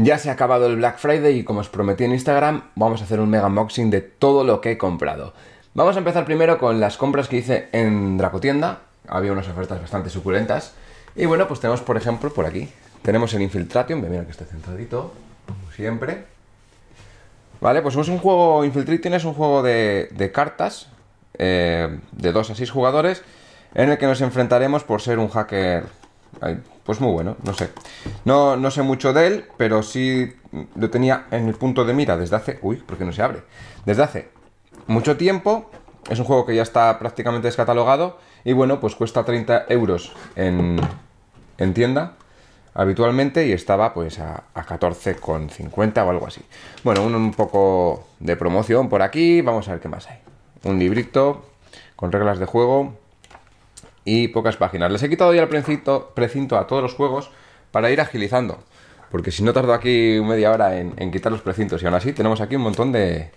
Ya se ha acabado el Black Friday y como os prometí en Instagram, vamos a hacer un mega unboxing de todo lo que he comprado. Vamos a empezar primero con las compras que hice en Dracotienda. Había unas ofertas bastante suculentas. Y bueno, pues tenemos, por ejemplo, por aquí. Tenemos el Infiltration. mira que está centradito, como siempre. Vale, pues es un juego, Infiltration es un juego de, cartas, eh, de 2 a 6 jugadores, en el que nos enfrentaremos por ser un hacker pues muy bueno, no sé. No, sé mucho de él, pero sí lo tenía en el punto de mira desde hace... Uy, porque no se abre? Desde hace mucho tiempo. Es un juego que ya está prácticamente descatalogado. Y bueno, pues cuesta 30 euros en, en tienda habitualmente y estaba pues a, a 14,50 o algo así. Bueno, un poco de promoción por aquí. Vamos a ver qué más hay. Un librito con reglas de juego y pocas páginas. Les he quitado ya el precinto, precinto a todos los juegos para ir agilizando. Porque si no tardo aquí media hora en, quitar los precintos. Y aún así tenemos aquí un montón de,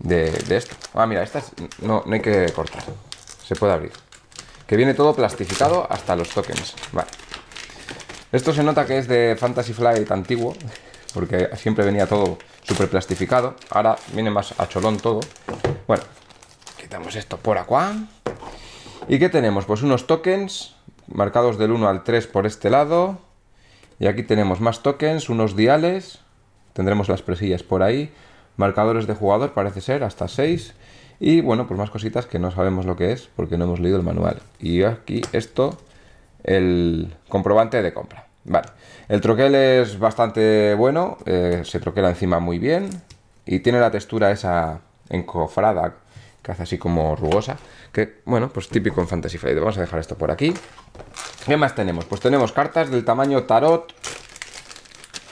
de, esto. Ah, mira, estas no, no hay que cortar. Se puede abrir. Que viene todo plastificado hasta los tokens. Vale. Esto se nota que es de Fantasy Flight antiguo. Porque siempre venía todo súper plastificado. Ahora viene más a cholón todo. Bueno, quitamos esto por acá. ¿Y qué tenemos? Pues unos tokens marcados del 1 al 3 por este lado. Y aquí tenemos más tokens, unos diales. Tendremos las presillas por ahí. Marcadores de jugador, parece ser, hasta 6. Y bueno, pues más cositas que no sabemos lo que es porque no hemos leído el manual. Y aquí esto, el comprobante de compra. Vale, el troquel es bastante bueno, eh, se troquela encima muy bien y tiene la textura esa encofrada hace así como rugosa, que bueno, pues típico en Fantasy Flight. Vamos a dejar esto por aquí. ¿Qué más tenemos? Pues tenemos cartas del tamaño tarot,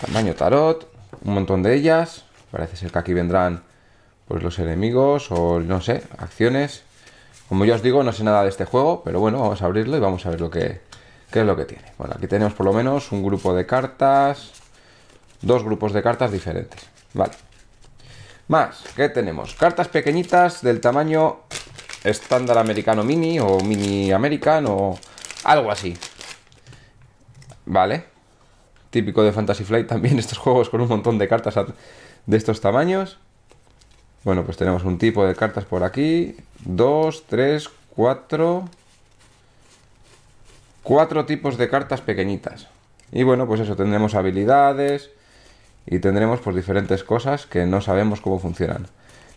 tamaño tarot, un montón de ellas. Parece ser que aquí vendrán pues los enemigos o no sé, acciones. Como ya os digo, no sé nada de este juego, pero bueno, vamos a abrirlo y vamos a ver lo que, qué es lo que tiene. Bueno, aquí tenemos por lo menos un grupo de cartas, dos grupos de cartas diferentes. Vale. Más, ¿qué tenemos? Cartas pequeñitas del tamaño estándar americano mini o mini americano o algo así. Vale. Típico de Fantasy Flight también estos juegos con un montón de cartas de estos tamaños. Bueno, pues tenemos un tipo de cartas por aquí. Dos, tres, cuatro... Cuatro tipos de cartas pequeñitas. Y bueno, pues eso, tendremos habilidades, y tendremos pues diferentes cosas que no sabemos cómo funcionan.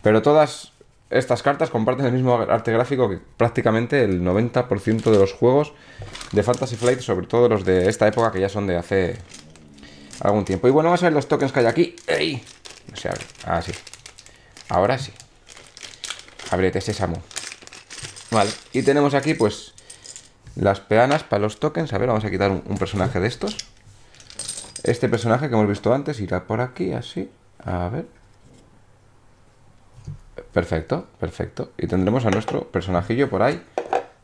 Pero todas estas cartas comparten el mismo arte gráfico que prácticamente el 90% de los juegos de Fantasy Flight, sobre todo los de esta época que ya son de hace algún tiempo. Y bueno, vamos a ver los tokens que hay aquí. ¡Ey! No se abre. Ah, sí. Ahora sí. abrete sésamo. Vale. Y tenemos aquí, pues, las peanas para los tokens. A ver, vamos a quitar un personaje de estos. Este personaje que hemos visto antes irá por aquí, así. A ver. Perfecto, perfecto. Y tendremos a nuestro personajillo por ahí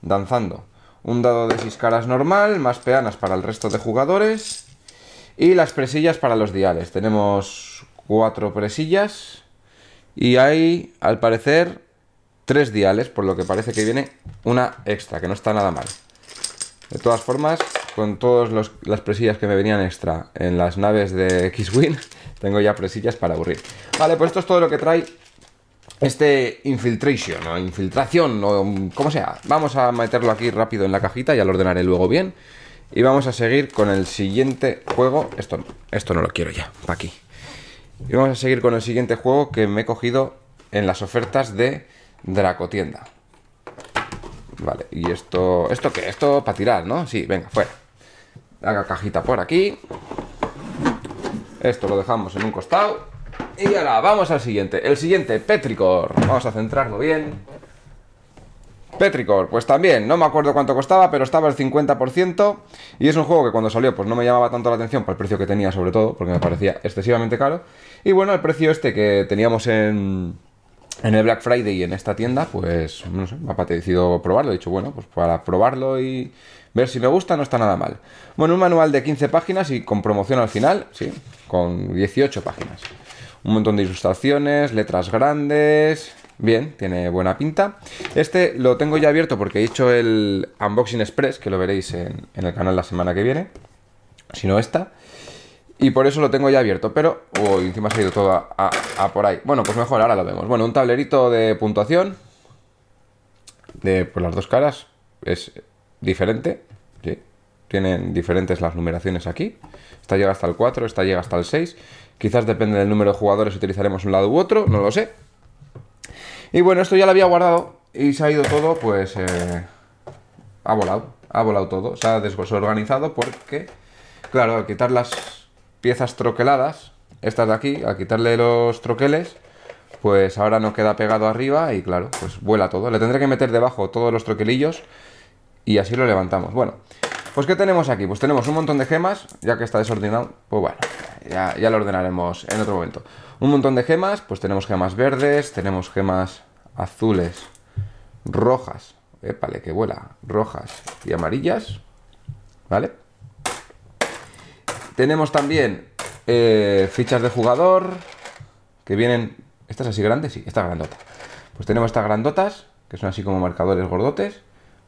danzando. Un dado de 6 caras normal, más peanas para el resto de jugadores. Y las presillas para los diales. Tenemos cuatro presillas. Y hay, al parecer, tres diales, por lo que parece que viene una extra, que no está nada mal. De todas formas, con todas las presillas que me venían extra en las naves de X-Wing. Tengo ya presillas para aburrir. Vale, pues esto es todo lo que trae este infiltration o infiltración o como sea. Vamos a meterlo aquí rápido en la cajita, ya lo ordenaré luego bien. Y vamos a seguir con el siguiente juego. Esto, esto no lo quiero ya, aquí. Y vamos a seguir con el siguiente juego que me he cogido en las ofertas de Dracotienda. Vale, y esto... ¿Esto qué? Esto para tirar, ¿no? Sí, venga, fuera haga cajita por aquí. Esto lo dejamos en un costado. Y ahora vamos al siguiente. El siguiente, Petricor. Vamos a centrarlo bien. Petricor, pues también, no me acuerdo cuánto costaba, pero estaba el 50%. Y es un juego que cuando salió, pues no me llamaba tanto la atención por el precio que tenía, sobre todo, porque me parecía excesivamente caro. Y bueno, el precio este que teníamos en en el Black Friday y en esta tienda, pues no sé, me ha apetecido probarlo. He dicho, bueno, pues para probarlo y ver si me gusta no está nada mal. Bueno, un manual de 15 páginas y con promoción al final, sí, con 18 páginas. Un montón de ilustraciones, letras grandes. Bien, tiene buena pinta. Este lo tengo ya abierto porque he hecho el Unboxing Express, que lo veréis en, en el canal la semana que viene. Si no, esta y por eso lo tengo ya abierto, pero... Uy, encima se ha ido todo a, por ahí. Bueno, pues mejor, ahora lo vemos. Bueno, un tablerito de puntuación. De por pues, las dos caras. Es diferente. ¿sí? Tienen diferentes las numeraciones aquí. Esta llega hasta el 4, esta llega hasta el 6. Quizás depende del número de jugadores utilizaremos un lado u otro, no lo sé. Y bueno, esto ya lo había guardado y se ha ido todo, pues... Eh, ha volado, ha volado todo. Se ha desorganizado porque... Claro, al quitar las piezas troqueladas, estas de aquí, al quitarle los troqueles, pues ahora no queda pegado arriba y claro, pues vuela todo. Le tendré que meter debajo todos los troquelillos y así lo levantamos. Bueno, pues ¿qué tenemos aquí? Pues tenemos un montón de gemas, ya que está desordenado, pues bueno, ya, ya lo ordenaremos en otro momento. Un montón de gemas, pues tenemos gemas verdes, tenemos gemas azules, rojas, épale, que vuela, rojas y amarillas, ¿vale? Tenemos también eh, fichas de jugador que vienen. ¿Estas así grandes? Sí, esta grandota. Pues tenemos estas grandotas, que son así como marcadores gordotes,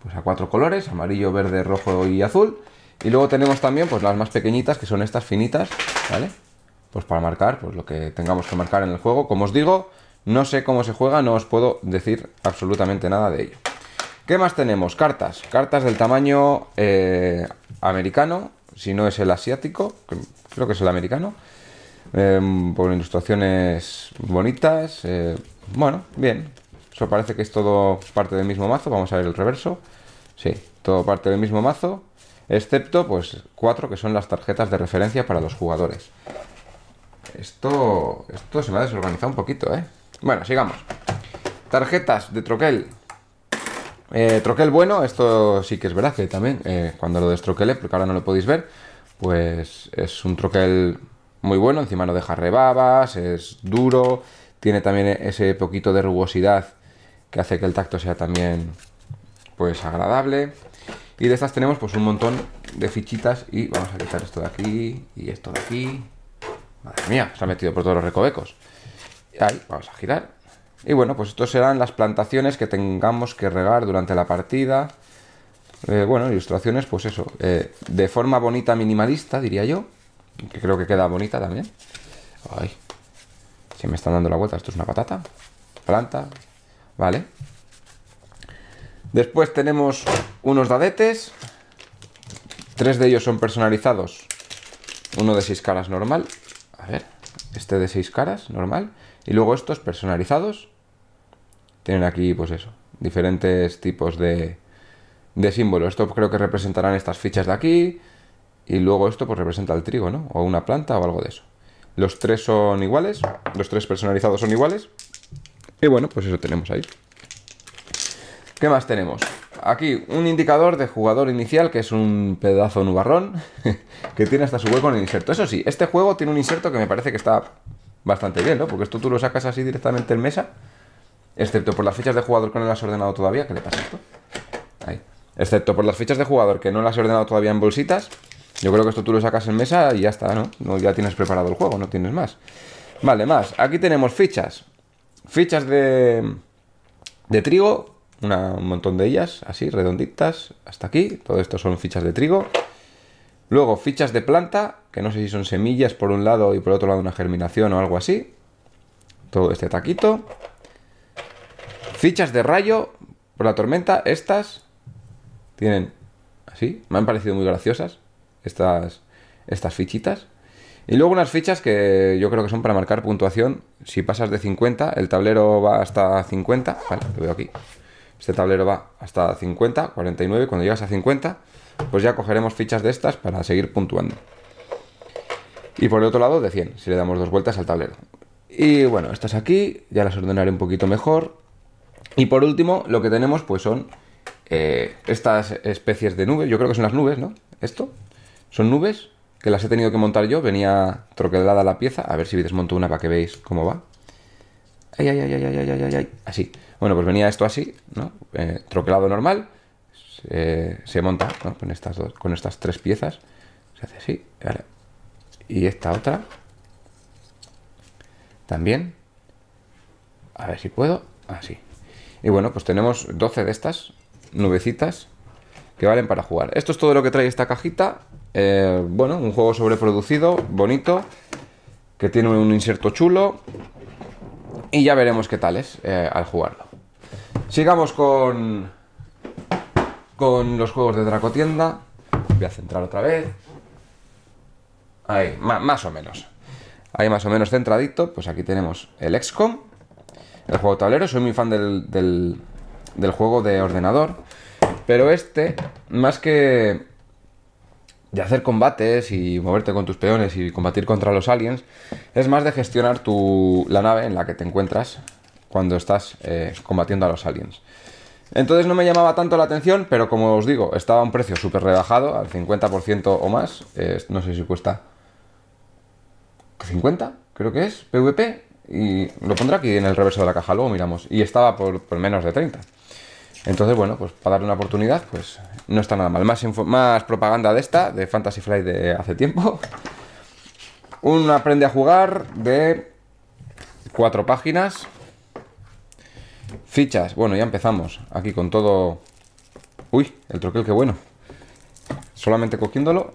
pues a cuatro colores, amarillo, verde, rojo y azul. Y luego tenemos también pues las más pequeñitas, que son estas finitas, ¿vale? Pues para marcar pues lo que tengamos que marcar en el juego. Como os digo, no sé cómo se juega, no os puedo decir absolutamente nada de ello. ¿Qué más tenemos? Cartas. Cartas del tamaño eh, americano si no es el asiático, creo que es el americano, em, por ilustraciones bonitas, eh, bueno, bien, eso parece que es todo parte del mismo mazo, vamos a ver el reverso, sí, todo parte del mismo mazo, excepto pues cuatro que son las tarjetas de referencia para los jugadores. Esto, esto se me ha desorganizado un poquito, ¿eh? Bueno, sigamos. Tarjetas de troquel eh, troquel bueno, esto sí que es verdad que también, eh, cuando lo destroquele, porque ahora no lo podéis ver, pues es un troquel muy bueno, encima no deja rebabas, es duro, tiene también e-, ese poquito de rugosidad que hace que el tacto sea también pues agradable. Y de estas tenemos pues un montón de fichitas y vamos a quitar esto de aquí y esto de aquí. Madre mía, se ha metido por todos los recovecos. Ahí, vamos a girar y bueno, pues estos serán las plantaciones que tengamos que regar durante la partida. Eh, bueno, ilustraciones, pues eso, eh, de forma bonita minimalista, diría yo, que creo que queda bonita también. Ay, se me están dando la vuelta, esto es una patata, planta, vale. Después tenemos unos dadetes, tres de ellos son personalizados, uno de seis caras normal, a ver, este de seis caras normal, y luego estos personalizados, tienen aquí, pues eso, diferentes tipos de, de símbolos. Esto creo que representarán estas fichas de aquí y luego esto pues representa el trigo, ¿no? O una planta o algo de eso. Los tres son iguales, los tres personalizados son iguales. Y bueno, pues eso tenemos ahí. ¿Qué más tenemos? Aquí un indicador de jugador inicial, que es un pedazo nubarrón, que tiene hasta su hueco en el inserto. Eso sí, este juego tiene un inserto que me parece que está bastante bien, ¿no? Porque esto tú lo sacas así directamente en mesa excepto por las fichas de jugador que no las has ordenado todavía. ¿Qué le pasa esto? Ahí. Excepto por las fichas de jugador que no las he ordenado todavía en bolsitas. Yo creo que esto tú lo sacas en mesa y ya está, ¿no? ya tienes preparado el juego, no tienes más. Vale, más. Aquí tenemos fichas. Fichas de, de trigo, un montón de ellas, así, redonditas, hasta aquí. Todo esto son fichas de trigo. Luego fichas de planta, que no sé si son semillas por un lado y por otro lado una germinación o algo así. Todo este taquito. Fichas de rayo por la tormenta, estas tienen así, me han parecido muy graciosas estas, estas fichitas. Y luego unas fichas que yo creo que son para marcar puntuación. Si pasas de 50, el tablero va hasta 50. Vale, lo veo aquí. Este tablero va hasta 50, 49. Cuando llegas a 50, pues ya cogeremos fichas de estas para seguir puntuando. Y por el otro lado, de 100, si le damos dos vueltas al tablero. Y bueno, estas aquí ya las ordenaré un poquito mejor. Y por último, lo que tenemos pues son eh, estas especies de nubes. Yo creo que son las nubes, ¿no? Esto. Son nubes que las he tenido que montar yo. Venía troquelada la pieza. A ver si desmonto una para que veáis cómo va. Ay, ay, ay, ay, ay, ay, ay, ay. Así. Bueno, pues venía esto así, ¿no? Eh, troquelado normal. Se, monta con, estas dos, con estas tres piezas. Se hace así. Y esta otra. También. A ver si puedo. Así. Y bueno, pues tenemos 12 de estas nubecitas que valen para jugar. Esto es todo lo que trae esta cajita. Eh, bueno, un juego sobreproducido, bonito, que tiene un inserto chulo. Y ya veremos qué tal es eh, al jugarlo. Sigamos con, con los juegos de Dracotienda. Voy a centrar otra vez. Ahí, más, más o menos. Ahí más o menos centradito, pues aquí tenemos el XCOM, el juego tablero, soy muy fan del, juego de ordenador, pero este, más que de hacer combates y moverte con tus peones y combatir contra los aliens, es más de gestionar tu, la nave en la que te encuentras cuando estás eh, combatiendo a los aliens. Entonces no me llamaba tanto la atención, pero como os digo, estaba a un precio súper rebajado, al 50% o más, eh, no sé si cuesta 50, creo que es, PvP, y lo pondrá aquí en el reverso de la caja, luego miramos. Y estaba por, menos de 30. Entonces, bueno, pues para darle una oportunidad, pues no está nada mal. Más, más propaganda de esta, de Fantasy Flight de hace tiempo. Un aprende a jugar de cuatro páginas. Fichas. Bueno, ya empezamos. Aquí con todo... Uy, el troquel, qué bueno. Solamente cogiéndolo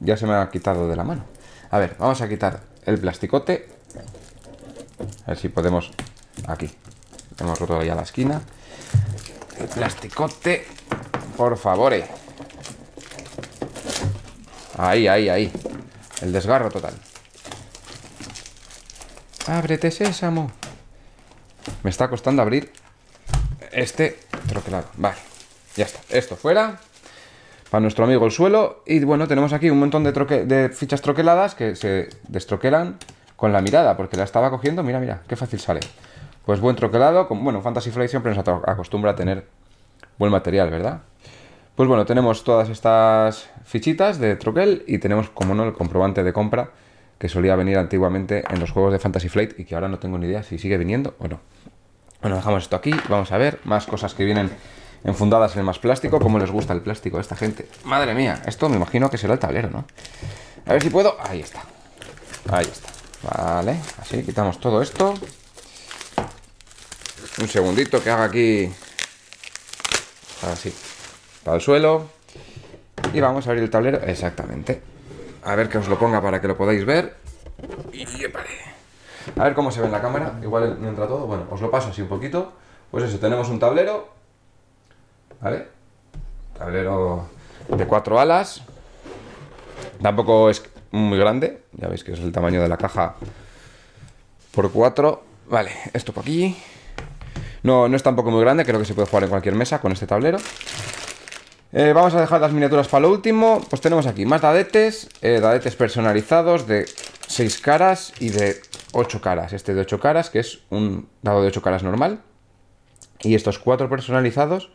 ya se me ha quitado de la mano. A ver, vamos a quitar el plasticote a ver si podemos... Aquí. Hemos roto ya la esquina. El plasticote. Por favor. Ahí, ahí, ahí. El desgarro total. Ábrete, sésamo. Me está costando abrir este troquelado. Vale, ya está. Esto fuera. Para nuestro amigo el suelo. Y bueno, tenemos aquí un montón de, de fichas troqueladas que se destroquelan con la mirada, porque la estaba cogiendo, mira, mira, qué fácil sale. Pues buen troquelado, bueno, Fantasy Flight siempre nos acostumbra a tener buen material, ¿verdad? Pues bueno, tenemos todas estas fichitas de troquel y tenemos, como no, el comprobante de compra que solía venir antiguamente en los juegos de Fantasy Flight y que ahora no tengo ni idea si sigue viniendo o no. Bueno, dejamos esto aquí, vamos a ver más cosas que vienen enfundadas en más plástico, cómo les gusta el plástico a esta gente. Madre mía, esto me imagino que será el tablero, ¿no? A ver si puedo, ahí está, ahí está. Vale, así quitamos todo esto. Un segundito que haga aquí... Así. Para el suelo. Y vamos a abrir el tablero. Exactamente. A ver que os lo ponga para que lo podáis ver. Y A ver cómo se ve en la cámara. Igual entra todo. Bueno, os lo paso así un poquito. Pues eso, tenemos un tablero. ¿Vale? Tablero de cuatro alas. Tampoco es muy grande. Ya veis que es el tamaño de la caja por 4. Vale, esto por aquí. No, no es tampoco muy grande, creo que se puede jugar en cualquier mesa con este tablero. Eh, vamos a dejar las miniaturas para lo último. Pues tenemos aquí más dadetes, eh, dadetes personalizados de 6 caras y de 8 caras. Este de 8 caras, que es un dado de 8 caras normal. Y estos cuatro personalizados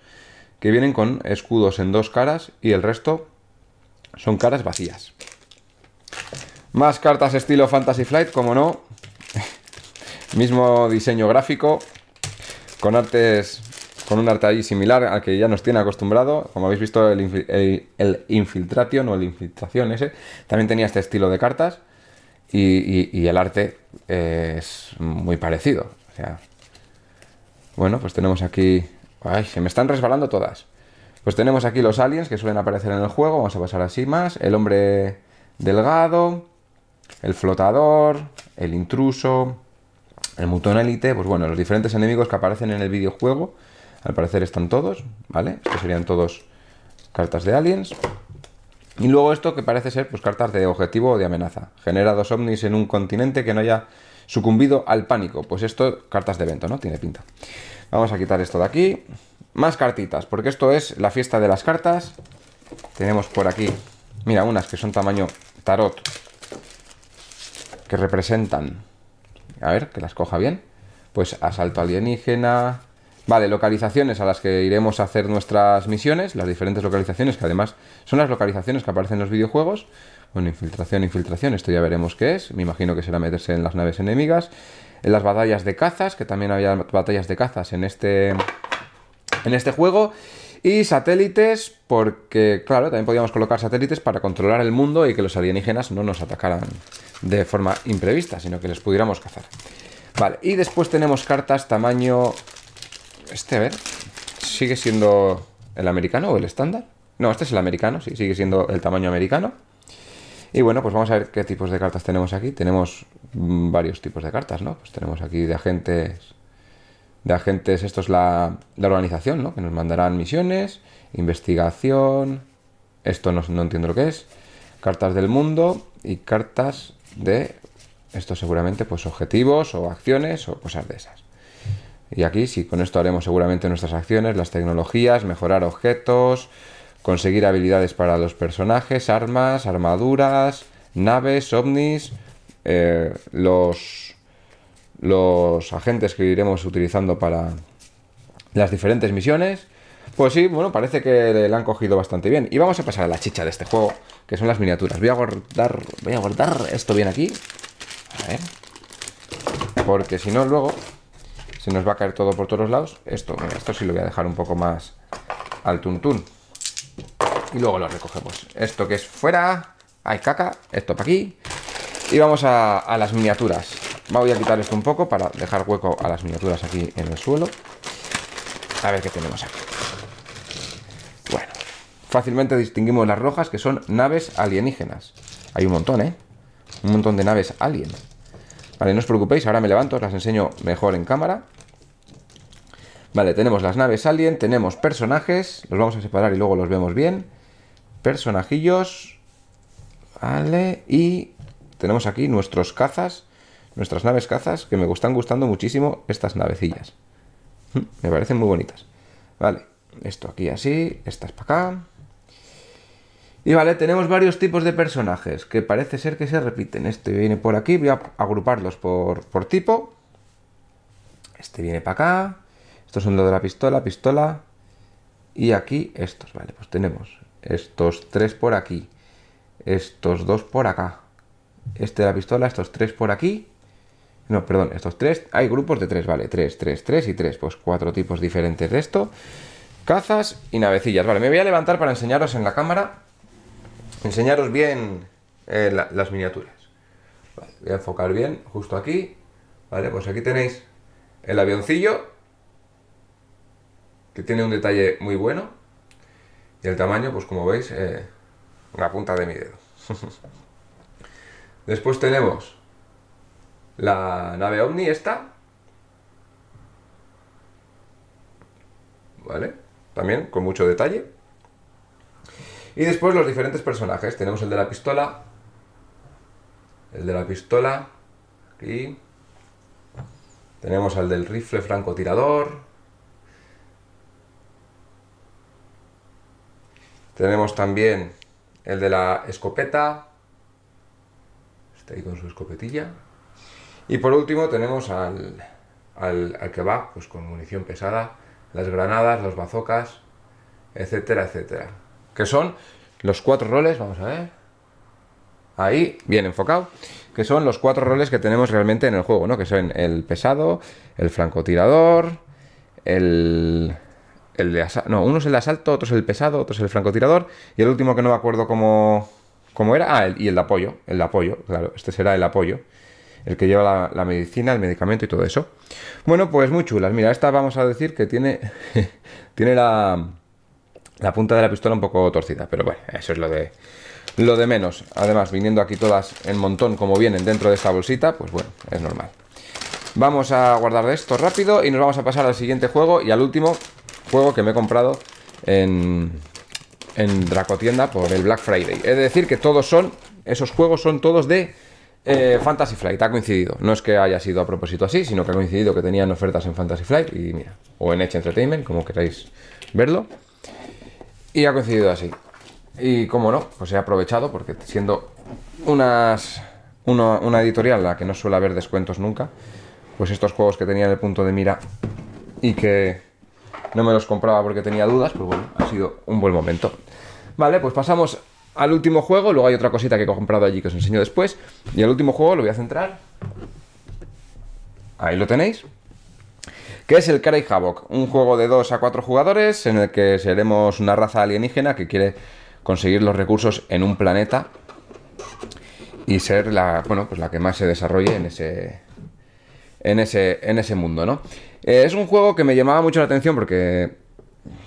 que vienen con escudos en dos caras y el resto son caras vacías. Más cartas estilo Fantasy Flight, como no. Mismo diseño gráfico. Con artes. Con un arte ahí similar al que ya nos tiene acostumbrado. Como habéis visto, el, Infiltration o el Infiltración ese. También tenía este estilo de cartas. Y, el arte eh, es muy parecido. Bueno, pues tenemos aquí. Ay, se me están resbalando todas. Pues tenemos aquí los aliens que suelen aparecer en el juego. Vamos a pasar así más. El hombre delgado el flotador, el intruso, el mutón élite, pues bueno, los diferentes enemigos que aparecen en el videojuego, al parecer están todos, ¿vale? Estos serían todos cartas de aliens. Y luego esto que parece ser pues cartas de objetivo o de amenaza. Genera dos ovnis en un continente que no haya sucumbido al pánico. Pues esto, cartas de evento, ¿no? Tiene pinta. Vamos a quitar esto de aquí. Más cartitas, porque esto es la fiesta de las cartas. Tenemos por aquí, mira, unas que son tamaño tarot representan. A ver, que las coja bien. Pues asalto alienígena. Vale, localizaciones a las que iremos a hacer nuestras misiones, las diferentes localizaciones, que además son las localizaciones que aparecen en los videojuegos. Bueno, infiltración, infiltración, esto ya veremos qué es. Me imagino que será meterse en las naves enemigas. En las batallas de cazas, que también había batallas de cazas en este, en este juego. Y satélites, porque, claro, también podíamos colocar satélites para controlar el mundo y que los alienígenas no nos atacaran de forma imprevista, sino que les pudiéramos cazar. Vale, y después tenemos cartas tamaño... Este, a ver, ¿sigue siendo el americano o el estándar? No, este es el americano, sí, sigue siendo el tamaño americano. Y bueno, pues vamos a ver qué tipos de cartas tenemos aquí. Tenemos mm, varios tipos de cartas, ¿no? Pues tenemos aquí de agentes de agentes, esto es la, la organización, ¿no? Que nos mandarán misiones, investigación, esto no, entiendo lo que es, cartas del mundo y cartas de, esto seguramente, pues objetivos o acciones o cosas de esas. Y aquí sí, con esto haremos seguramente nuestras acciones, las tecnologías, mejorar objetos, conseguir habilidades para los personajes, armas, armaduras, naves, ovnis, eh, los los agentes que iremos utilizando para las diferentes misiones. Pues sí, bueno, parece que le han cogido bastante bien. Y vamos a pasar a la chicha de este juego, que son las miniaturas. Voy a guardar, voy a guardar esto bien aquí. A ver. Porque si no, luego se nos va a caer todo por todos lados. Esto, esto sí lo voy a dejar un poco más al tuntún. Y luego lo recogemos. Esto que es fuera. Hay caca. Esto para aquí. Y vamos a las miniaturas. Voy a quitar esto un poco para dejar hueco a las miniaturas aquí en el suelo. A ver qué tenemos aquí. Bueno, fácilmente distinguimos las rojas que son naves alienígenas. Hay un montón, ¿eh? Un montón de naves alien. Vale, no os preocupéis, ahora me levanto, os las enseño mejor en cámara. Vale, tenemos las naves alien, tenemos personajes, los vamos a separar y luego los vemos bien. Personajillos, vale, y tenemos aquí nuestros cazas nuestras naves cazas, que me están gustando muchísimo estas navecillas. Me parecen muy bonitas. Vale, esto aquí así, estas para acá. Y vale, tenemos varios tipos de personajes que parece ser que se repiten. Este viene por aquí, voy a agruparlos por, por tipo. Este viene para acá. Estos son los de la pistola, pistola. Y aquí estos, vale, pues tenemos estos tres por aquí. Estos dos por acá. Este de la pistola, estos tres por aquí. No, perdón, estos tres. Hay grupos de tres, vale. Tres, tres, tres y tres. Pues cuatro tipos diferentes de esto. Cazas y navecillas. Vale, me voy a levantar para enseñaros en la cámara. Enseñaros bien eh, las miniaturas. voy a enfocar bien, justo aquí. Vale, pues aquí tenéis el avioncillo. Que tiene un detalle muy bueno. Y el tamaño, pues como veis, eh, la punta de mi dedo. Después tenemos la nave ovni esta. ¿Vale? También con mucho detalle. Y después los diferentes personajes. Tenemos el de la pistola. El de la pistola. Aquí. Tenemos al del rifle francotirador. Tenemos también el de la escopeta. Está ahí con su escopetilla. Y por último tenemos al, al, que va pues con munición pesada, las granadas, los bazocas, etcétera, etcétera. Que son los cuatro roles, vamos a ver. Ahí, bien enfocado. Que son los cuatro roles que tenemos realmente en el juego, ¿no? Que son el pesado, el francotirador, el... El de asalto, no, uno es el de asalto, otro es el pesado, otro es el francotirador. Y el último que no me acuerdo cómo, era. Ah, y el de apoyo. El de apoyo, claro. Este será el apoyo el que lleva la, medicina, el medicamento y todo eso. Bueno, pues muy chulas. Mira, esta vamos a decir que tiene, tiene la, la punta de la pistola un poco torcida, pero bueno, eso es lo de, lo de menos. Además, viniendo aquí todas en montón como vienen dentro de esta bolsita, pues bueno, es normal. Vamos a guardar de esto rápido y nos vamos a pasar al siguiente juego y al último juego que me he comprado en, en Dracotienda por el Black Friday. Es decir que todos son, esos juegos son todos de eh, Fantasy Flight ha coincidido. No es que haya sido a propósito así, sino que ha coincidido que tenían ofertas en Fantasy Flight y mira, o en Edge Entertainment, como queráis verlo. Y ha coincidido así. Y como no, pues he aprovechado porque siendo unas, una editorial la que no suele haber descuentos nunca, pues estos juegos que tenía en el punto de mira y que no me los compraba porque tenía dudas, pues bueno, ha sido un buen momento. Vale, pues pasamos al último juego, luego hay otra cosita que he comprado allí que os enseño después, y al último juego lo voy a centrar. Ahí lo tenéis. Que es el Cry Havoc, un juego de 2 a 4 jugadores en el que seremos una raza alienígena que quiere conseguir los recursos en un planeta y ser la, bueno, pues la que más se desarrolle en ese, en ese, en ese mundo, ¿no? Eh, es un juego que me llamaba mucho la atención porque,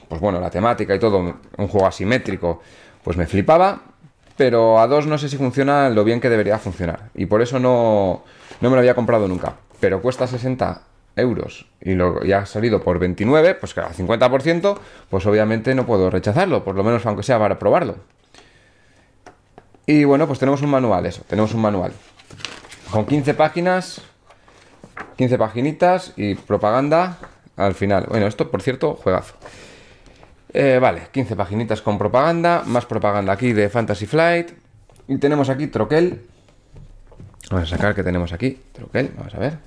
pues bueno, la temática y todo, un juego asimétrico, pues me flipaba, pero a dos no sé si funciona lo bien que debería funcionar. Y por eso no, no me lo había comprado nunca. Pero cuesta 60 euros y, lo, ya ha salido por 29, pues cada 50%, pues obviamente no puedo rechazarlo, por lo menos aunque sea para probarlo. Y bueno, pues tenemos un manual, eso, tenemos un manual. Con 15 páginas, 15 paginitas y propaganda al final. Bueno, esto por cierto, juegazo. Eh, vale, 15 paginitas con propaganda, más propaganda aquí de Fantasy Flight. Y tenemos aquí Troquel. Vamos a sacar que tenemos aquí Troquel, vamos a ver.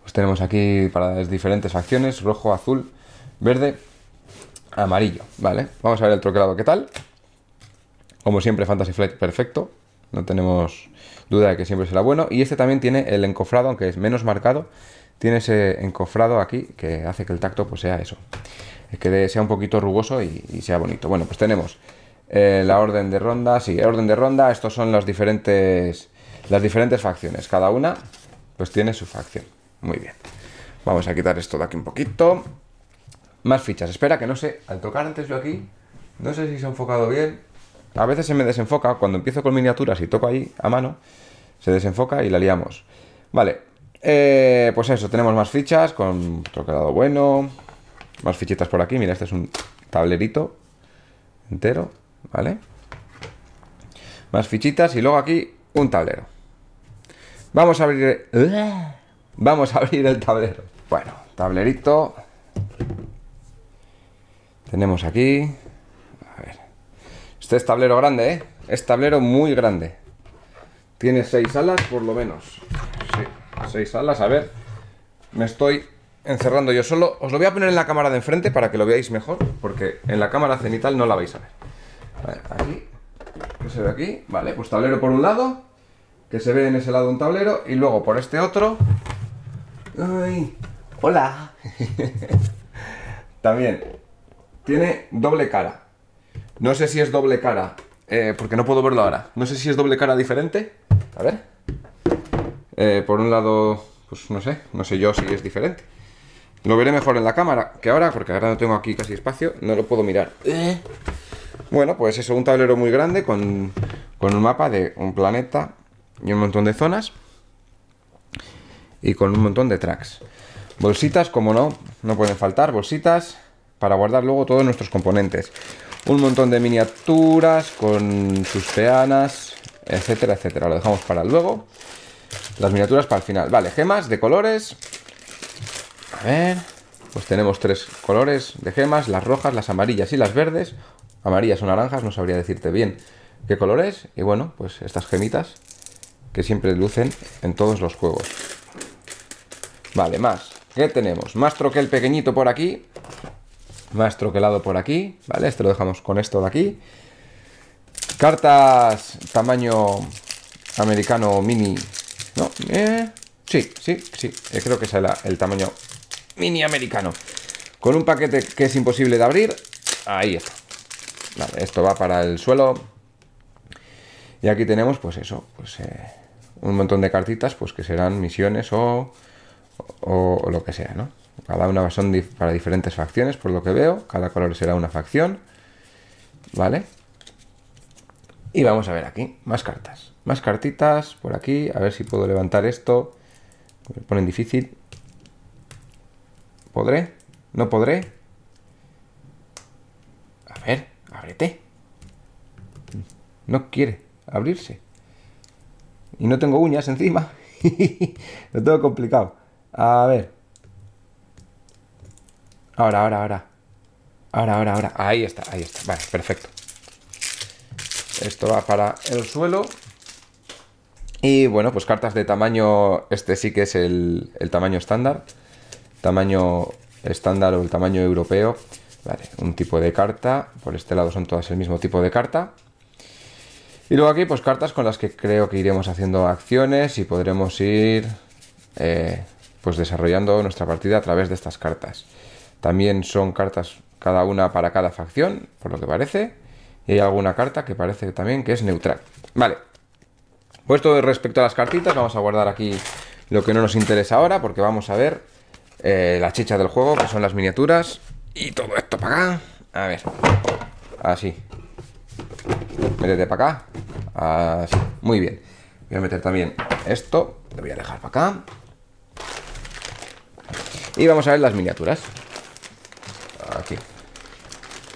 Pues tenemos aquí para las diferentes acciones, rojo, azul, verde, amarillo, ¿vale? Vamos a ver el troquelado qué tal. Como siempre, Fantasy Flight perfecto. No tenemos duda de que siempre será bueno. Y este también tiene el encofrado, aunque es menos marcado, tiene ese encofrado aquí que hace que el tacto pues sea eso, que sea un poquito rugoso y, sea bonito. Bueno, pues tenemos eh, la orden de ronda, sí, orden de ronda, estos son las diferentes, las diferentes facciones, cada una pues tiene su facción, muy bien. Vamos a quitar esto de aquí un poquito. Más fichas, espera que no sé, al tocar antes yo aquí, no sé si se ha enfocado bien. A veces se me desenfoca, cuando empiezo con miniaturas y toco ahí a mano, se desenfoca y la liamos. Vale, eh, pues eso, tenemos más fichas con troquelado bueno. Más fichitas por aquí. Mira, este es un tablerito entero, ¿vale? Más fichitas y luego aquí un tablero. Vamos a abrir... Vamos a abrir el tablero. Bueno, tablerito. Tenemos aquí... A ver. Este es tablero grande, ¿eh? Es tablero muy grande. Tiene seis alas por lo menos seis alas, a ver. Me estoy encerrando yo solo. Os lo voy a poner en la cámara de enfrente para que lo veáis mejor, porque en la cámara cenital no la vais a ver. A ver, aquí. ¿Qué se ve aquí? Vale, pues tablero por un lado, que se ve en ese lado un tablero, y luego por este otro... ¡Ay! ¡Hola! También tiene doble cara. No sé si es doble cara, eh, porque no puedo verlo ahora. No sé si es doble cara diferente. A ver. Eh, por un lado, pues no sé, no sé yo si es diferente. Lo veré mejor en la cámara que ahora, porque ahora no tengo aquí casi espacio, no lo puedo mirar. Bueno, pues es un tablero muy grande con, con un mapa de un planeta y un montón de zonas. Y con un montón de tracks. Bolsitas, como no, no pueden faltar, bolsitas para guardar luego todos nuestros componentes. Un montón de miniaturas con sus peanas, etcétera, etcétera. Lo dejamos para luego las miniaturas para el final. Vale, gemas de colores. A ver, pues tenemos tres colores de gemas, las rojas, las amarillas y las verdes. Amarillas o naranjas, no sabría decirte bien qué colores Y bueno, pues estas gemitas que siempre lucen en todos los juegos. Vale, más. ¿Qué tenemos? Más troquel pequeñito por aquí. Más troquelado por aquí. Vale, este lo dejamos con esto de aquí. Cartas tamaño americano mini no, eh, sí, sí, sí. Eh, creo que es el, tamaño mini americano. Con un paquete que es imposible de abrir. Ahí está. Vale, esto va para el suelo. Y aquí tenemos, pues eso, pues eh, un montón de cartitas, pues que serán misiones o, lo que sea, ¿no? Cada una son para diferentes facciones, por lo que veo. Cada color será una facción. ¿Vale? Y vamos a ver aquí, más cartas. Más cartitas por aquí. A ver si puedo levantar esto. Me ponen difícil. ¿Podré? ¿No podré? A ver, ábrete. No quiere abrirse. Y no tengo uñas encima. Lo tengo complicado. A ver. Ahora, ahora, ahora. Ahora, ahora, ahora. Ahí está, ahí está. Vale, perfecto. Esto va para el suelo. Y bueno, pues cartas de tamaño, este sí que es el, tamaño estándar, tamaño estándar o el tamaño europeo. Vale, un tipo de carta, por este lado son todas el mismo tipo de carta. Y luego aquí, pues cartas con las que creo que iremos haciendo acciones y podremos ir eh, pues desarrollando nuestra partida a través de estas cartas. También son cartas cada una para cada facción, por lo que parece. Y hay alguna carta que parece también que es neutral. Vale, pues todo respecto a las cartitas, vamos a guardar aquí lo que no nos interesa ahora, porque vamos a ver eh, la chicha del juego, que son las miniaturas. Y todo esto para acá. A ver. Así. Métete para acá. Así. Muy bien. Voy a meter también esto. Lo voy a dejar para acá. Y vamos a ver las miniaturas. Aquí.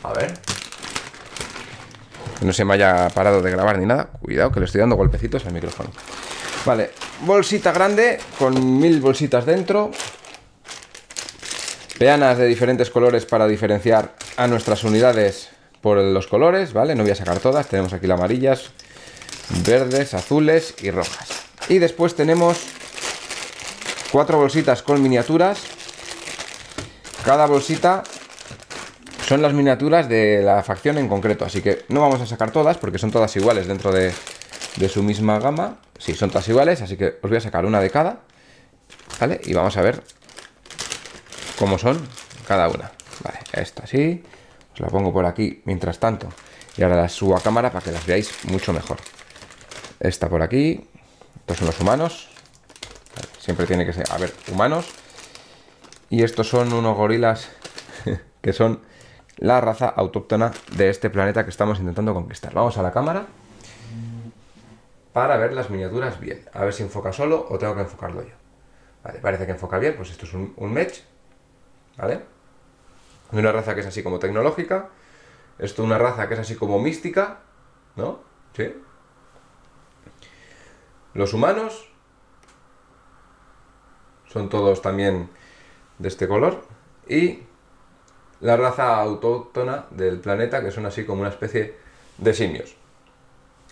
A ver no se me haya parado de grabar ni nada. Cuidado, que le estoy dando golpecitos al micrófono. Vale, bolsita grande con mil bolsitas dentro. Peanas de diferentes colores para diferenciar a nuestras unidades por los colores, ¿vale? No voy a sacar todas, tenemos aquí las amarillas, verdes, azules y rojas. Y después tenemos cuatro bolsitas con miniaturas. Cada bolsita son las miniaturas de la facción en concreto, así que no vamos a sacar todas porque son todas iguales dentro de, su misma gama. Sí, son todas iguales, así que os voy a sacar una de cada, ¿vale? Y vamos a ver cómo son cada una. Vale, esta sí, os la pongo por aquí mientras tanto. Y ahora la subo a cámara para que las veáis mucho mejor. Esta por aquí, estos son los humanos. siempre tiene que ser, a ver, humanos. Y estos son unos gorilas que son la raza autóctona de este planeta que estamos intentando conquistar. Vamos a la cámara para ver las miniaturas bien. A ver si enfoca solo o tengo que enfocarlo yo. Vale, parece que enfoca bien, pues esto es un, un match. ¿Vale? De una raza que es así como tecnológica. Esto una raza que es así como mística. ¿No? ¿Sí? Los humanos son todos también de este color. Y la raza autóctona del planeta, que son así como una especie de simios.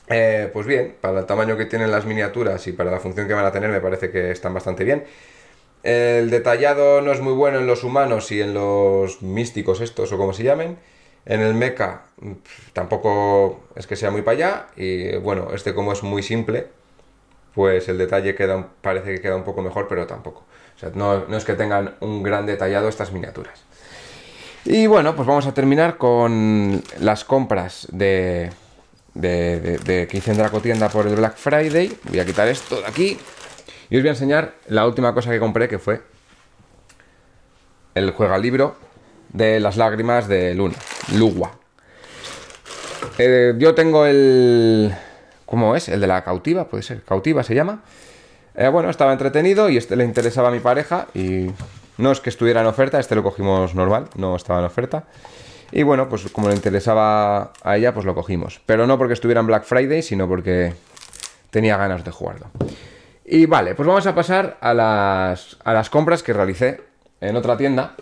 Eh, pues bien, para el tamaño que tienen las miniaturas y para la función que van a tener me parece que están bastante bien. El detallado no es muy bueno en los humanos y en los místicos estos o como se llamen. En el mecha tampoco es que sea muy para allá y bueno, este como es muy simple, pues el detalle queda, parece que queda un poco mejor, pero tampoco. O sea, no, no es que tengan un gran detallado estas miniaturas. Y bueno, pues vamos a terminar con las compras de, de, de, que hice en Dracotienda por el Black Friday. Voy a quitar esto de aquí. Y os voy a enseñar la última cosa que compré, que fue el juegalibro de las lágrimas de Luna, Lugua. Eh, yo tengo el... ¿Cómo es? El de la cautiva, puede ser. Cautiva se llama. Eh, bueno, estaba entretenido y este le interesaba a mi pareja y no es que estuviera en oferta, este lo cogimos normal, no estaba en oferta. Y bueno, pues como le interesaba a ella, pues lo cogimos. Pero no porque estuviera en Black Friday, sino porque tenía ganas de jugarlo. Y vale, pues vamos a pasar a las, compras que realicé en otra tienda.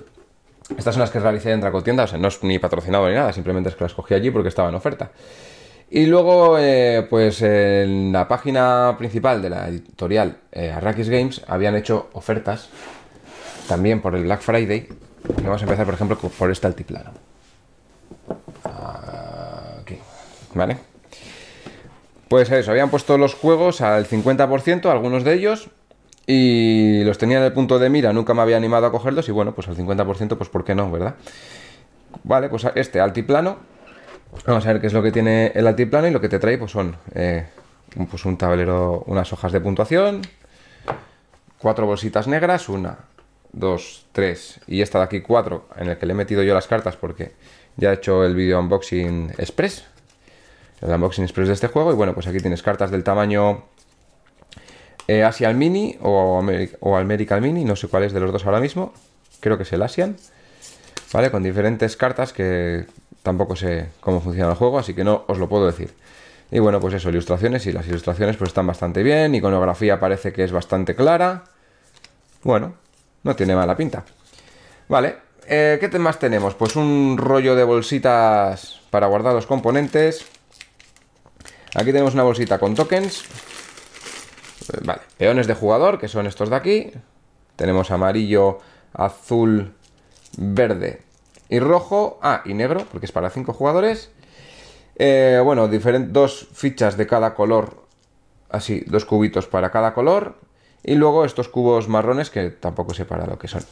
Estas son las que realicé en tienda, o sea, no es ni patrocinado ni nada, simplemente es que las cogí allí porque estaba en oferta. Y luego, eh, pues en la página principal de la editorial eh, Arrakis Games habían hecho ofertas también por el Black Friday. vamos a empezar, por ejemplo, por este altiplano. Aquí, ¿vale? Pues eso, habían puesto los juegos al 50%, algunos de ellos, y los tenía en el punto de mira, nunca me había animado a cogerlos, y bueno, pues al 50%, pues ¿por qué no, verdad? Vale, pues este altiplano, vamos a ver qué es lo que tiene el altiplano, y lo que te trae pues son eh, pues un tablero, unas hojas de puntuación, cuatro bolsitas negras, una, 2, 3 y esta de aquí 4 en el que le he metido yo las cartas porque ya he hecho el video unboxing express el unboxing express de este juego y bueno pues aquí tienes cartas del tamaño eh, Asian Mini o, o American Mini no sé cuál es de los dos ahora mismo creo que es el Asian ¿vale? con diferentes cartas que tampoco sé cómo funciona el juego así que no os lo puedo decir y bueno pues eso ilustraciones y las ilustraciones pues están bastante bien iconografía parece que es bastante clara bueno, no tiene mala pinta. Vale, eh, ¿qué más tenemos? Pues un rollo de bolsitas para guardar los componentes. Aquí tenemos una bolsita con tokens. Eh, vale, peones de jugador, que son estos de aquí. Tenemos amarillo, azul, verde y rojo. Ah, y negro, porque es para 5 jugadores. Eh, bueno, dos fichas de cada color. Así, dos cubitos para cada color. Y luego estos cubos marrones que tampoco sé para lo que son.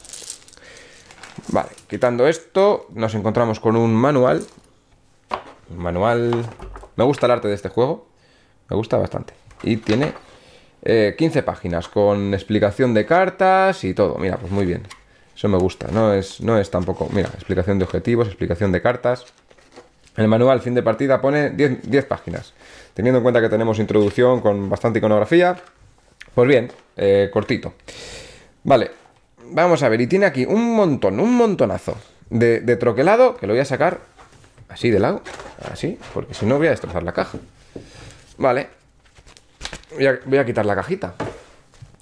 Vale, quitando esto, nos encontramos con un manual. Un manual... Me gusta el arte de este juego. Me gusta bastante. Y tiene 15 eh, páginas con explicación de cartas y todo. Mira, pues muy bien. Eso me gusta. No es, no es tampoco... Mira, explicación de objetivos, explicación de cartas. El manual fin de partida pone 10, 10 páginas. Teniendo en cuenta que tenemos introducción con bastante iconografía, pues bien, eh, cortito. Vale, vamos a ver, y tiene aquí un montón, un montonazo de, troquelado, que lo voy a sacar así de lado, así, porque si no voy a destrozar la caja. Vale, voy a, quitar la cajita.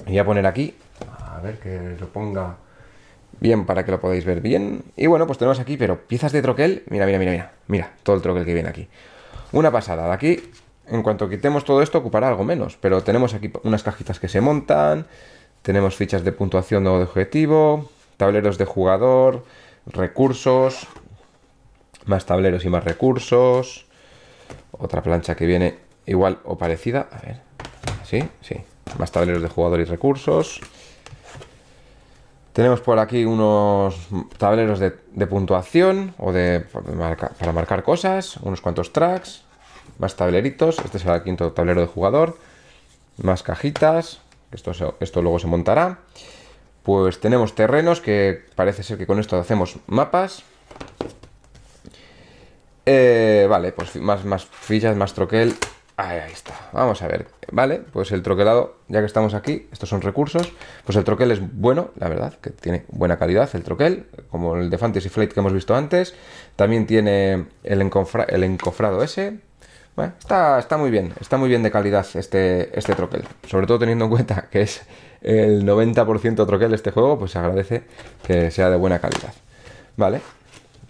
Y voy a poner aquí, a ver que lo ponga bien para que lo podáis ver bien. Y bueno, pues tenemos aquí, pero piezas de troquel, mira, mira, mira, mira, mira, todo el troquel que viene aquí. Una pasada, de aquí en cuanto quitemos todo esto ocupará algo menos, pero tenemos aquí unas cajitas que se montan, tenemos fichas de puntuación o de objetivo, tableros de jugador, recursos, más tableros y más recursos, otra plancha que viene igual o parecida, a ver, sí, sí, más tableros de jugador y recursos. Tenemos por aquí unos tableros de, puntuación o de para marcar cosas, unos cuantos tracks, más tableritos, este será el quinto tablero de jugador, más cajitas, esto, esto luego se montará. Pues tenemos terrenos, que parece ser que con esto hacemos mapas. Eh, vale, pues más, más fichas, más troquel. Ahí, está, vamos a ver. Vale, pues el troquelado, ya que estamos aquí, estos son recursos. Pues el troquel es bueno, la verdad, que tiene buena calidad el troquel, como el de Fantasy Flight que hemos visto antes. También tiene el, el encofrado ese, está, está muy bien, está muy bien de calidad este, este troquel. Sobre todo teniendo en cuenta que es el 90% troquel este juego, pues se agradece que sea de buena calidad. Vale,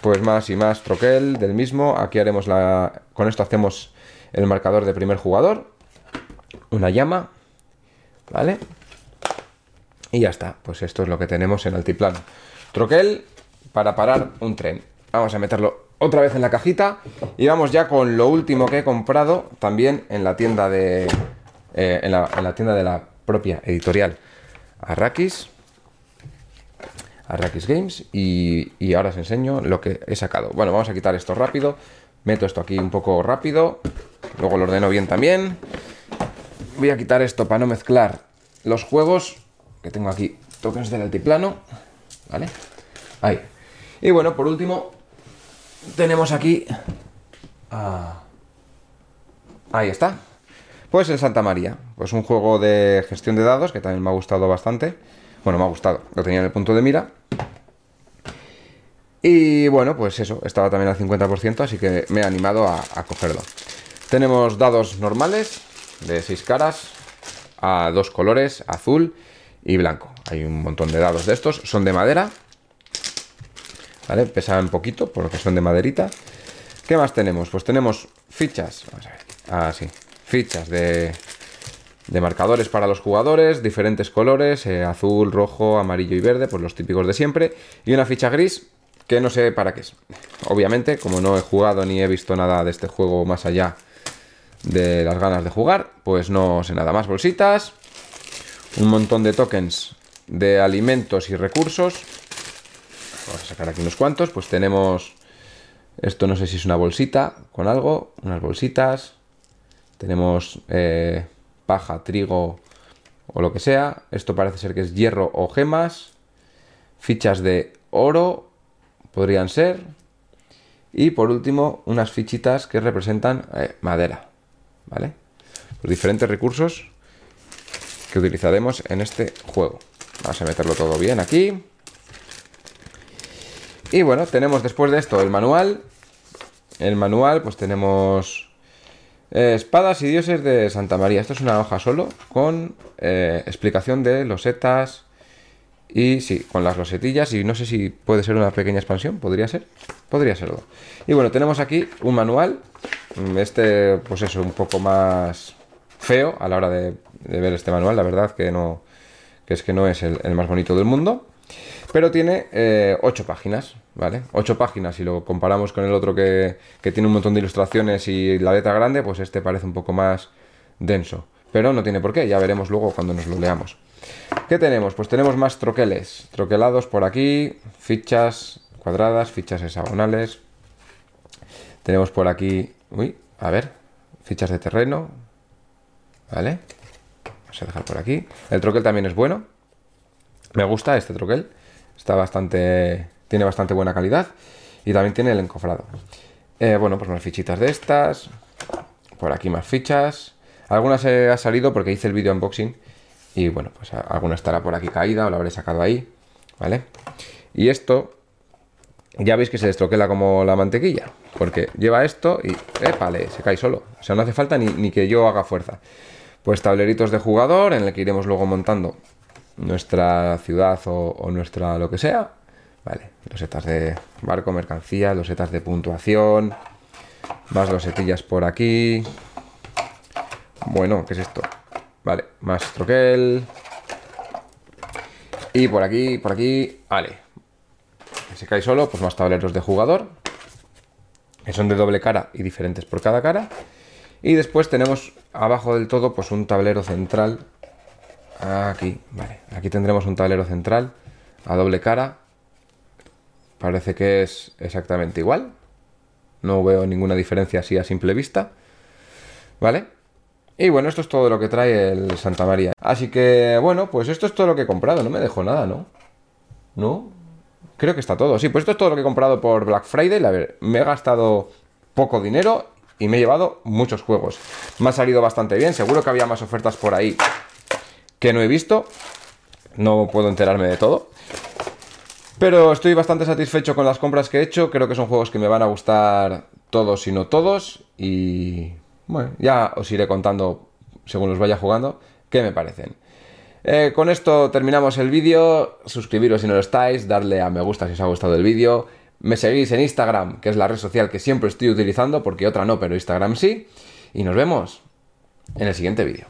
pues más y más troquel del mismo. Aquí haremos la... Con esto hacemos el marcador de primer jugador. Una llama. Vale. Y ya está. Pues esto es lo que tenemos en altiplano. Troquel para parar un tren. Vamos a meterlo otra vez en la cajita y vamos ya con lo último que he comprado también en la tienda de eh, en, la, tienda de la propia editorial Arrakis Arrakis Games y, y ahora os enseño lo que he sacado bueno vamos a quitar esto rápido meto esto aquí un poco rápido luego lo ordeno bien también voy a quitar esto para no mezclar los juegos que tengo aquí tokens del altiplano vale ahí y bueno por último tenemos aquí... Ah. Ahí está. Pues el Santa María. Pues un juego de gestión de dados que también me ha gustado bastante. Bueno, me ha gustado. Lo tenía en el punto de mira. Y bueno, pues eso. Estaba también al 50%, así que me he animado a, cogerlo. Tenemos dados normales de 6 caras a dos colores, azul y blanco. Hay un montón de dados de estos. Son de madera. ¿vale? un poquito, por lo que son de maderita. ¿Qué más tenemos? Pues tenemos fichas, vamos a ver, ah, sí, fichas de, marcadores para los jugadores, diferentes colores, eh, azul, rojo, amarillo y verde, pues los típicos de siempre, y una ficha gris que no sé para qué es. Obviamente, como no he jugado ni he visto nada de este juego más allá de las ganas de jugar, pues no sé nada más. Bolsitas, un montón de tokens de alimentos y recursos, vamos a sacar aquí unos cuantos, pues tenemos, esto no sé si es una bolsita con algo, unas bolsitas, tenemos eh, paja, trigo o lo que sea, esto parece ser que es hierro o gemas, fichas de oro podrían ser, y por último unas fichitas que representan eh, madera, ¿vale? Los diferentes recursos que utilizaremos en este juego. Vamos a meterlo todo bien aquí. Y bueno, tenemos después de esto el manual. El manual, pues tenemos eh, espadas y dioses de Santa María. Esto es una hoja solo con eh, explicación de losetas y sí, con las losetillas. Y no sé si puede ser una pequeña expansión, podría ser, podría serlo. Y bueno, tenemos aquí un manual. Mm, este, pues es un poco más feo a la hora de, ver este manual. La verdad que no, que es que no es el más bonito del mundo. Pero tiene 8 eh, ocho páginas, ¿vale? Ocho páginas, si lo comparamos con el otro que, que, tiene un montón de ilustraciones y la letra grande, pues este parece un poco más denso. Pero no tiene por qué, ya veremos luego cuando nos lo leamos. ¿Qué tenemos? Pues tenemos más troqueles, troquelados por aquí, fichas cuadradas, fichas hexagonales. Tenemos por aquí, uy, a ver, fichas de terreno, ¿vale? Vamos a dejar por aquí. El troquel también es bueno, me gusta este troquel. Está bastante. Tiene bastante buena calidad. Y también tiene el encofrado. Eh, bueno, pues más fichitas de estas. Por aquí más fichas. Algunas eh, ha salido porque hice el vídeo unboxing. Y bueno, pues alguna estará por aquí caída o la habré sacado ahí. ¿Vale? Y esto. Ya veis que se destroquela como la mantequilla. Porque lleva esto y. ¡Épale! Se cae solo. O sea, no hace falta ni, ni que yo haga fuerza. Pues tableritos de jugador en el que iremos luego montando nuestra ciudad o, nuestra lo que sea. Vale, losetas de barco, mercancía, losetas de puntuación, más losetillas por aquí. Bueno, ¿qué es esto? Vale, más troquel. Y por aquí, por aquí, vale. Si cae solo, pues más tableros de jugador. Que son de doble cara y diferentes por cada cara. Y después tenemos abajo del todo pues un tablero central Aquí, vale. Aquí tendremos un tablero central a doble cara. Parece que es exactamente igual. No veo ninguna diferencia así a simple vista. ¿Vale? Y bueno, esto es todo lo que trae el Santa María. Así que, bueno, pues esto es todo lo que he comprado. No me dejó nada, ¿no? ¿No? Creo que está todo. Sí, pues esto es todo lo que he comprado por Black Friday. A ver, me he gastado poco dinero y me he llevado muchos juegos. Me ha salido bastante bien. Seguro que había más ofertas por ahí que no he visto. No puedo enterarme de todo. Pero estoy bastante satisfecho con las compras que he hecho. Creo que son juegos que me van a gustar todos y no todos. Y bueno, ya os iré contando según los vaya jugando qué me parecen. Eh, con esto terminamos el vídeo. Suscribiros si no lo estáis, darle a me gusta si os ha gustado el vídeo. Me seguís en Instagram, que es la red social que siempre estoy utilizando, porque otra no, pero Instagram sí. Y nos vemos en el siguiente vídeo.